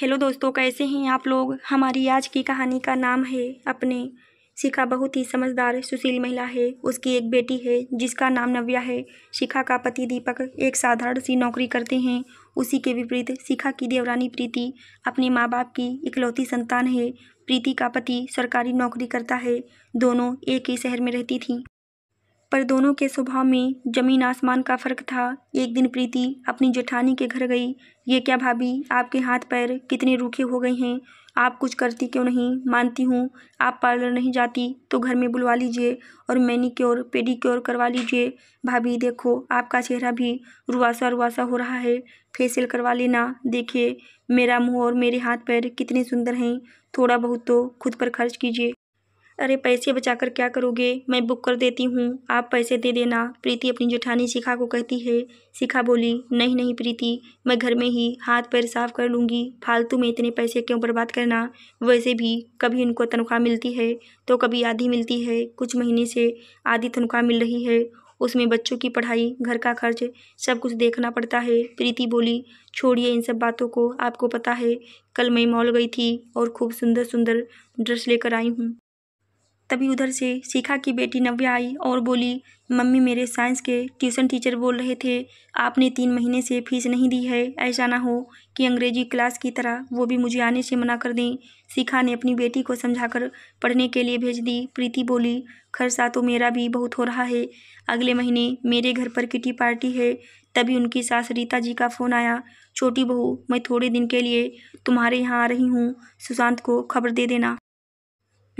hello दोस्तों कैसे हैं आप लोग हमारी आज की कहानी का नाम है अपने शिखा बहुत ही समझदार सुशील महिला है उसकी एक बेटी है जिसका नाम नव्या है शिखा का पति दीपक एक साधारण सी नौकरी करते हैं उसी के विपरीत शिखा की देवरानी प्रीति अपने माँ बाप की इकलौती संतान है प्रीति का पति सरकारी नौकरी करता है दोनों एक ही शहर में रहती थी पर दोनों के स्वभाव में जमीन आसमान का फर्क था एक दिन प्रीति अपनी जेठानी के घर गई ये क्या भाभी आपके हाथ पैर कितने रूखे हो गए हैं आप कुछ करती क्यों नहीं मानती हूँ आप पार्लर नहीं जाती तो घर में बुलवा लीजिए और पेडी क्योर करवा लीजिए भाभी देखो आपका चेहरा भी रुआसा रुआसा हो रहा है फेसियल करवा लेना देखिए मेरा मुंह और मेरे हाथ पैर कितने सुंदर हैं थोड़ा बहुत तो खुद पर खर्च कीजिए अरे पैसे बचाकर क्या करोगे मैं बुक कर देती हूँ आप पैसे दे देना प्रीति अपनी जेठानी शिखा को कहती है शिखा बोली नहीं नहीं प्रीति मैं घर में ही हाथ पैर साफ कर लूँगी फालतू में इतने पैसे क्यों बर्बाद करना वैसे भी कभी उनको तनख्वाह मिलती है तो कभी आधी मिलती है कुछ महीने से आधी तनख्वाह मिल रही है उसमें बच्चों की पढ़ाई घर का खर्च सब कुछ देखना पड़ता है प्रीति बोली छोड़िए इन सब बातों को आपको पता है कल मैं मॉल गई थी और खूब सुंदर सुंदर ड्रेस लेकर आई हूँ तभी उधर से शिखा की बेटी नव्या आई और बोली मम्मी मेरे साइंस के ट्यूशन टीचर बोल रहे थे आपने तीन महीने से फीस नहीं दी है ऐसा ना हो कि अंग्रेजी क्लास की तरह वो भी मुझे आने से मना कर दें शिखा ने अपनी बेटी को समझाकर पढ़ने के लिए भेज दी प्रीति बोली खर्चा तो मेरा भी बहुत हो रहा है अगले महीने मेरे घर पर किटी पार्टी है तभी उनकी सास रीता जी का फ़ोन आया छोटी बहू मैं थोड़े दिन के लिए तुम्हारे यहाँ आ रही हूँ सुशांत को खबर दे देना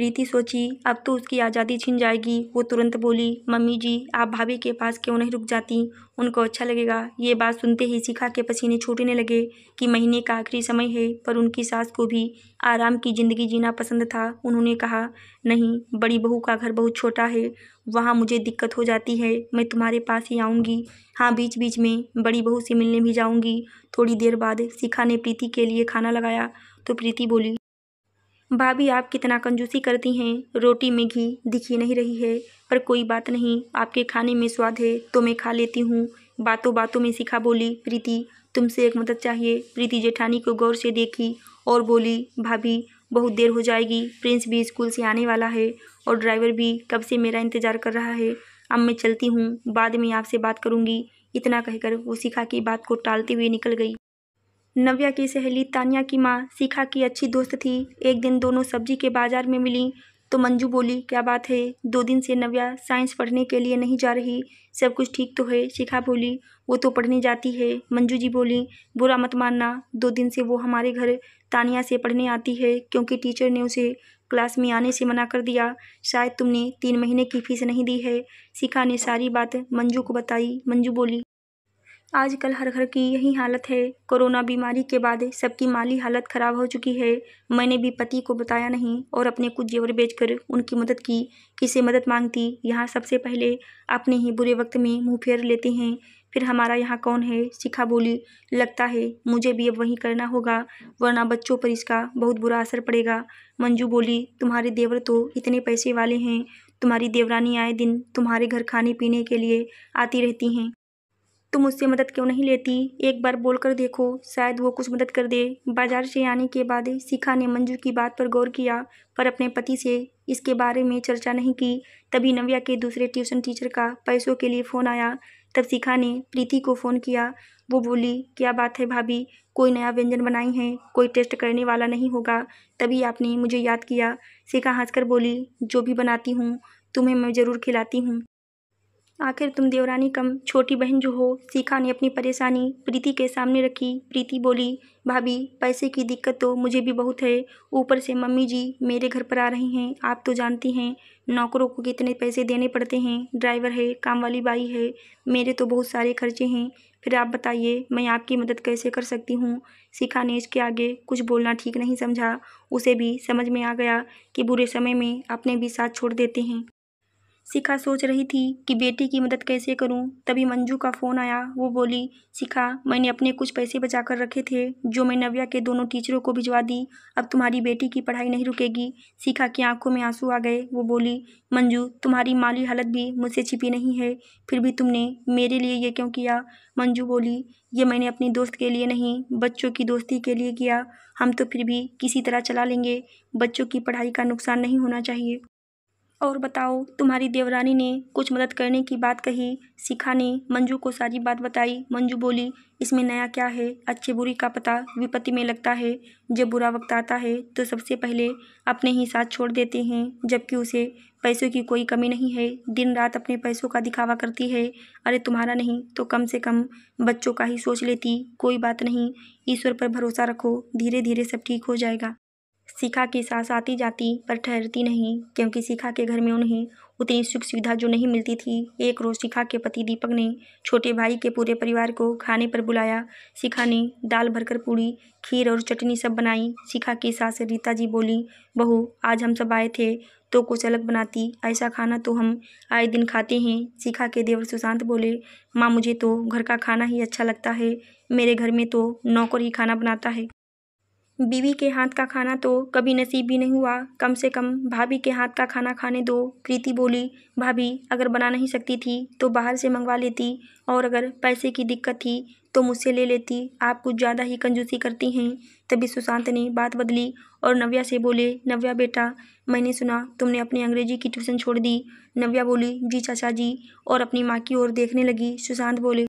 प्रीति सोची अब तो उसकी आज़ादी छिन जाएगी वो तुरंत बोली मम्मी जी आप भाभी के पास क्यों नहीं रुक जाती उनको अच्छा लगेगा ये बात सुनते ही शिखा के पसीने छूटने लगे कि महीने का आखिरी समय है पर उनकी सास को भी आराम की ज़िंदगी जीना पसंद था उन्होंने कहा नहीं बड़ी बहू का घर बहुत छोटा है वहाँ मुझे दिक्कत हो जाती है मैं तुम्हारे पास ही आऊँगी हाँ बीच बीच में बड़ी बहू से मिलने भी जाऊँगी थोड़ी देर बाद शिखा ने प्रीति के लिए खाना लगाया तो प्रीति बोली भाभी आप कितना कंजूसी करती हैं रोटी में घी दिखी नहीं रही है पर कोई बात नहीं आपके खाने में स्वाद है तो मैं खा लेती हूँ बातों बातों में सिखा बोली प्रीति तुमसे एक मदद चाहिए प्रीति जेठानी को गौर से देखी और बोली भाभी बहुत देर हो जाएगी प्रिंस भी स्कूल से आने वाला है और ड्राइवर भी कब से मेरा इंतज़ार कर रहा है अब मैं चलती हूँ बाद में आपसे बात करूँगी इतना कहकर वो सिखा की बात को टालते हुए निकल गई नव्या की सहेली तानिया की माँ शिखा की अच्छी दोस्त थी एक दिन दोनों सब्जी के बाजार में मिली तो मंजू बोली क्या बात है दो दिन से नव्या साइंस पढ़ने के लिए नहीं जा रही सब कुछ ठीक तो है शिखा बोली वो तो पढ़ने जाती है मंजू जी बोली बुरा मत मानना दो दिन से वो हमारे घर तानिया से पढ़ने आती है क्योंकि टीचर ने उसे क्लास में आने से मना कर दिया शायद तुमने तीन महीने की फीस नहीं दी है शिखा ने सारी बात मंजू को बताई मंजू बोली आजकल हर घर की यही हालत है कोरोना बीमारी के बाद सबकी माली हालत ख़राब हो चुकी है मैंने भी पति को बताया नहीं और अपने कुछ जेवर बेचकर उनकी मदद की किसे मदद मांगती यहाँ सबसे पहले अपने ही बुरे वक्त में मुँह फेर लेते हैं फिर हमारा यहाँ कौन है शिखा बोली लगता है मुझे भी अब वही करना होगा वरना बच्चों पर इसका बहुत बुरा असर पड़ेगा मंजू बोली तुम्हारे देवर तो इतने पैसे वाले हैं तुम्हारी देवरानी आए दिन तुम्हारे घर खाने पीने के लिए आती रहती हैं तुम उससे मदद क्यों नहीं लेती एक बार बोलकर देखो शायद वो कुछ मदद कर दे बाजार से आने के बाद शिखा ने मंजू की बात पर गौर किया पर अपने पति से इसके बारे में चर्चा नहीं की तभी नव्या के दूसरे ट्यूशन टीचर का पैसों के लिए फ़ोन आया तब शिखा ने प्रीति को फ़ोन किया वो बोली क्या बात है भाभी कोई नया व्यंजन बनाई है कोई टेस्ट करने वाला नहीं होगा तभी आपने मुझे याद किया शिखा हंसकर बोली जो भी बनाती हूँ तुम्हें मैं ज़रूर खिलाती हूँ आखिर तुम देवरानी कम छोटी बहन जो हो सीखा ने अपनी परेशानी प्रीति के सामने रखी प्रीति बोली भाभी पैसे की दिक्कत तो मुझे भी बहुत है ऊपर से मम्मी जी मेरे घर पर आ रही हैं आप तो जानती हैं नौकरों को कितने पैसे देने पड़ते हैं ड्राइवर है काम वाली बाई है मेरे तो बहुत सारे खर्चे हैं फिर आप बताइए मैं आपकी मदद कैसे कर सकती हूँ सीखा ने इसके आगे कुछ बोलना ठीक नहीं समझा उसे भी समझ में आ गया कि बुरे समय में अपने भी साथ छोड़ देते हैं शिखा सोच रही थी कि बेटी की मदद कैसे करूं तभी मंजू का फ़ोन आया वो बोली शिखा मैंने अपने कुछ पैसे बचा कर रखे थे जो मैं नव्या के दोनों टीचरों को भिजवा दी अब तुम्हारी बेटी की पढ़ाई नहीं रुकेगी शिखा की आंखों में आंसू आ गए वो बोली मंजू तुम्हारी माली हालत भी मुझसे छिपी नहीं है फिर भी तुमने मेरे लिए ये क्यों किया मंजू बोली ये मैंने अपनी दोस्त के लिए नहीं बच्चों की दोस्ती के लिए किया हम तो फिर भी किसी तरह चला लेंगे बच्चों की पढ़ाई का नुकसान नहीं होना चाहिए और बताओ तुम्हारी देवरानी ने कुछ मदद करने की बात कही सिखा ने मंजू को सारी बात बताई मंजू बोली इसमें नया क्या है अच्छे बुरी का पता विपत्ति में लगता है जब बुरा वक्त आता है तो सबसे पहले अपने ही साथ छोड़ देते हैं जबकि उसे पैसों की कोई कमी नहीं है दिन रात अपने पैसों का दिखावा करती है अरे तुम्हारा नहीं तो कम से कम बच्चों का ही सोच लेती कोई बात नहीं ईश्वर पर भरोसा रखो धीरे धीरे सब ठीक हो जाएगा के की सास आती जाती पर ठहरती नहीं क्योंकि शिखा के घर में उन्हें उतनी सुख सुविधा जो नहीं मिलती थी एक रोज शिखा के पति दीपक ने छोटे भाई के पूरे परिवार को खाने पर बुलाया शिखा ने दाल भरकर पूड़ी खीर और चटनी सब बनाई शिखा की सास रीता जी बोली बहू आज हम सब आए थे तो कुछ अलग बनाती ऐसा खाना तो हम आए दिन खाते हैं शिखा के देवर सुशांत बोले माँ मुझे तो घर का खाना ही अच्छा लगता है मेरे घर में तो नौकर ही खाना बनाता है बीवी के हाथ का खाना तो कभी नसीब भी नहीं हुआ कम से कम भाभी के हाथ का खाना खाने दो कृति बोली भाभी अगर बना नहीं सकती थी तो बाहर से मंगवा लेती और अगर पैसे की दिक्कत थी तो मुझसे ले लेती आप कुछ ज़्यादा ही कंजूसी करती हैं तभी सुशांत ने बात बदली और नव्या से बोले नव्या बेटा मैंने सुना तुमने अपनी अंग्रेजी की ट्यूशन छोड़ दी नव्या बोली जी चाचा जी और अपनी माँ की ओर देखने लगी सुशांत बोले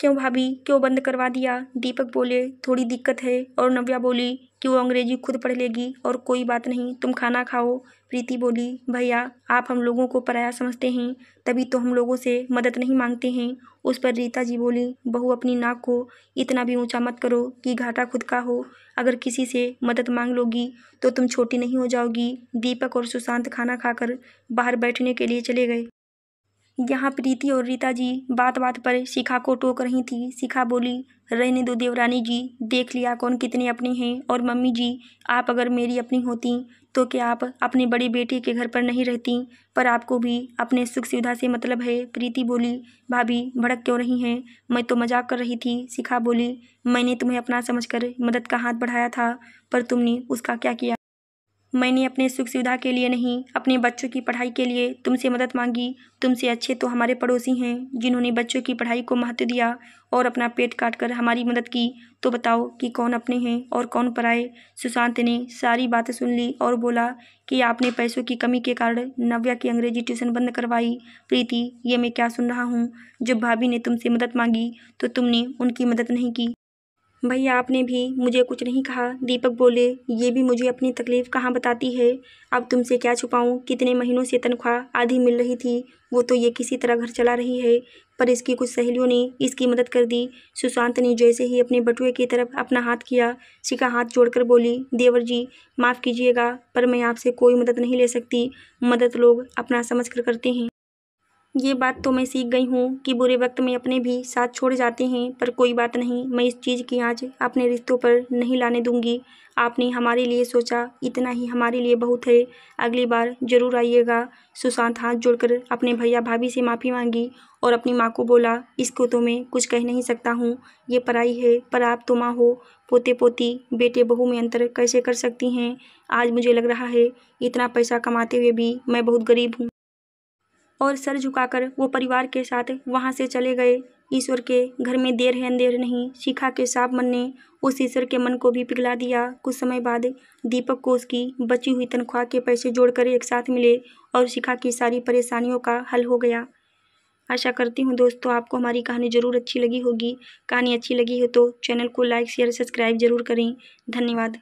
क्यों भाभी क्यों बंद करवा दिया दीपक बोले थोड़ी दिक्कत है और नव्या बोली कि वो अंग्रेजी खुद पढ़ लेगी और कोई बात नहीं तुम खाना खाओ प्रीति बोली भैया आप हम लोगों को पराया समझते हैं तभी तो हम लोगों से मदद नहीं मांगते हैं उस पर रीता जी बोली बहू अपनी नाक को इतना भी ऊंचा मत करो कि घाटा खुद का हो अगर किसी से मदद मांग लोगी तो तुम छोटी नहीं हो जाओगी दीपक और सुशांत खाना खाकर बाहर बैठने के लिए चले गए यहाँ प्रीति और रीता जी बात बात पर शिखा को टोक रही थी शिखा बोली रहने दो देवरानी जी देख लिया कौन कितने अपने हैं और मम्मी जी आप अगर मेरी अपनी होती तो क्या आप अपने बड़े बेटे के घर पर नहीं रहती पर आपको भी अपने सुख सुविधा से मतलब है प्रीति बोली भाभी भड़क क्यों रही हैं मैं तो मजाक कर रही थी शिखा बोली मैंने तुम्हें अपना समझकर मदद का हाथ बढ़ाया था पर तुमने उसका क्या किया मैंने अपने सुख सुविधा के लिए नहीं अपने बच्चों की पढ़ाई के लिए तुमसे मदद मांगी तुमसे अच्छे तो हमारे पड़ोसी हैं जिन्होंने बच्चों की पढ़ाई को महत्व दिया और अपना पेट काट कर हमारी मदद की तो बताओ कि कौन अपने हैं और कौन पराए सुशांत ने सारी बातें सुन ली और बोला कि आपने पैसों की कमी के कारण नव्या की अंग्रेजी ट्यूशन बंद करवाई प्रीति ये मैं क्या सुन रहा हूँ जब भाभी ने तुमसे मदद मांगी तो तुमने उनकी मदद नहीं की भैया आपने भी मुझे कुछ नहीं कहा दीपक बोले ये भी मुझे अपनी तकलीफ़ कहाँ बताती है अब तुमसे क्या छुपाऊँ कितने महीनों से तनख्वाह आधी मिल रही थी वो तो ये किसी तरह घर चला रही है पर इसकी कुछ सहेलियों ने इसकी मदद कर दी सुशांत ने जैसे ही अपने बटुए की तरफ अपना हाथ किया शिखा हाथ जोड़कर बोली देवर जी माफ़ कीजिएगा पर मैं आपसे कोई मदद नहीं ले सकती मदद लोग अपना समझ कर करते हैं ये बात तो मैं सीख गई हूँ कि बुरे वक्त में अपने भी साथ छोड़ जाते हैं पर कोई बात नहीं मैं इस चीज़ की आँच अपने रिश्तों पर नहीं लाने दूंगी आपने हमारे लिए सोचा इतना ही हमारे लिए बहुत है अगली बार ज़रूर आइएगा सुशांत हाथ जोड़कर अपने भैया भाभी से माफ़ी मांगी और अपनी माँ को बोला इसको तो मैं कुछ कह नहीं सकता हूँ ये पराई है पर आप तो माँ हो पोते पोती बेटे बहू में अंतर कैसे कर सकती हैं आज मुझे लग रहा है इतना पैसा कमाते हुए भी मैं बहुत गरीब हूँ और सर झुकाकर वो परिवार के साथ वहाँ से चले गए ईश्वर के घर में देर है अंधेर नहीं शिखा के साप मन ने उस ईश्वर के मन को भी पिघला दिया कुछ समय बाद दीपक को उसकी बची हुई तनख्वाह के पैसे जोड़कर एक साथ मिले और शिखा की सारी परेशानियों का हल हो गया आशा करती हूँ दोस्तों आपको हमारी कहानी ज़रूर अच्छी लगी होगी कहानी अच्छी लगी हो तो चैनल को लाइक शेयर सब्सक्राइब जरूर करें धन्यवाद